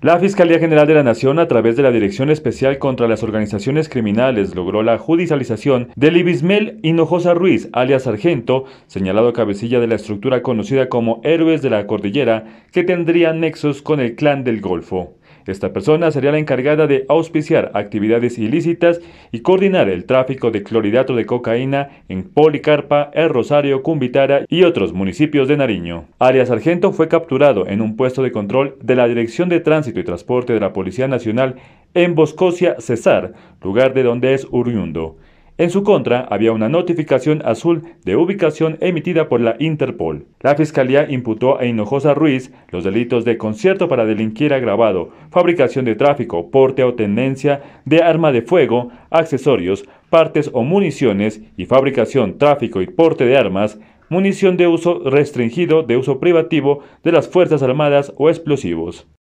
La Fiscalía General de la Nación, a través de la Dirección Especial contra las Organizaciones Criminales, logró la judicialización de Libismel Hinojosa Ruiz, alias Sargento, señalado cabecilla de la estructura conocida como Héroes de la Cordillera, que tendría nexos con el Clan del Golfo. Esta persona sería la encargada de auspiciar actividades ilícitas y coordinar el tráfico de clorhidrato de cocaína en Policarpa, El Rosario, Cumbitara y otros municipios de Nariño. Alias Argento fue capturado en un puesto de control de la Dirección de Tránsito y Transporte de la Policía Nacional en Boscocia Cesar, lugar de donde es oriundo. En su contra había una notificación azul de ubicación emitida por la Interpol. La Fiscalía imputó a Hinojosa Ruiz los delitos de concierto para delinquir agravado, fabricación de tráfico, porte o tendencia de arma de fuego, accesorios, partes o municiones y fabricación, tráfico y porte de armas, munición de uso restringido de uso privativo de las Fuerzas Armadas o explosivos.